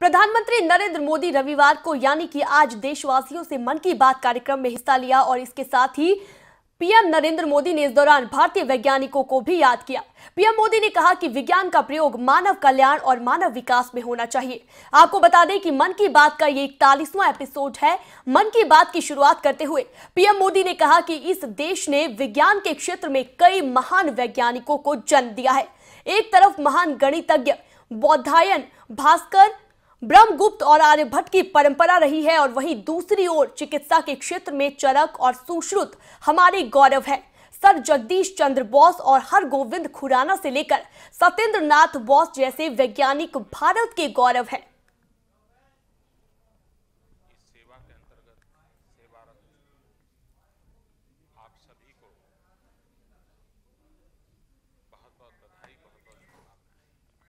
प्रधानमंत्री नरेंद्र मोदी रविवार को यानी कि आज देशवासियों से मन की बात कार्यक्रम में हिस्सा लिया और इसके साथ ही पीएम नरेंद्र मोदी ने इस दौरान भारतीय वैज्ञानिकों को भी याद किया पीएम मोदी ने कहा कि विज्ञान का प्रयोग मानव कल्याण और मानव विकास में होना चाहिए आपको बता दें कि मन की बात का ये इकतालीसवां एपिसोड है मन की बात की शुरुआत करते हुए पीएम मोदी ने कहा कि इस देश ने विज्ञान के क्षेत्र में कई महान वैज्ञानिकों को जन्म दिया है एक तरफ महान गणितज्ञ बौद्धायन भास्कर ब्रह्मगुप्त और आर्यभट्ट की परंपरा रही है और वहीं दूसरी ओर चिकित्सा के क्षेत्र में चरक और सुश्रुत हमारे गौरव है सर जगदीश चंद्र बोस और हर गोविंद खुराना से लेकर सत्येंद्र नाथ बोस जैसे वैज्ञानिक भारत के गौरव हैं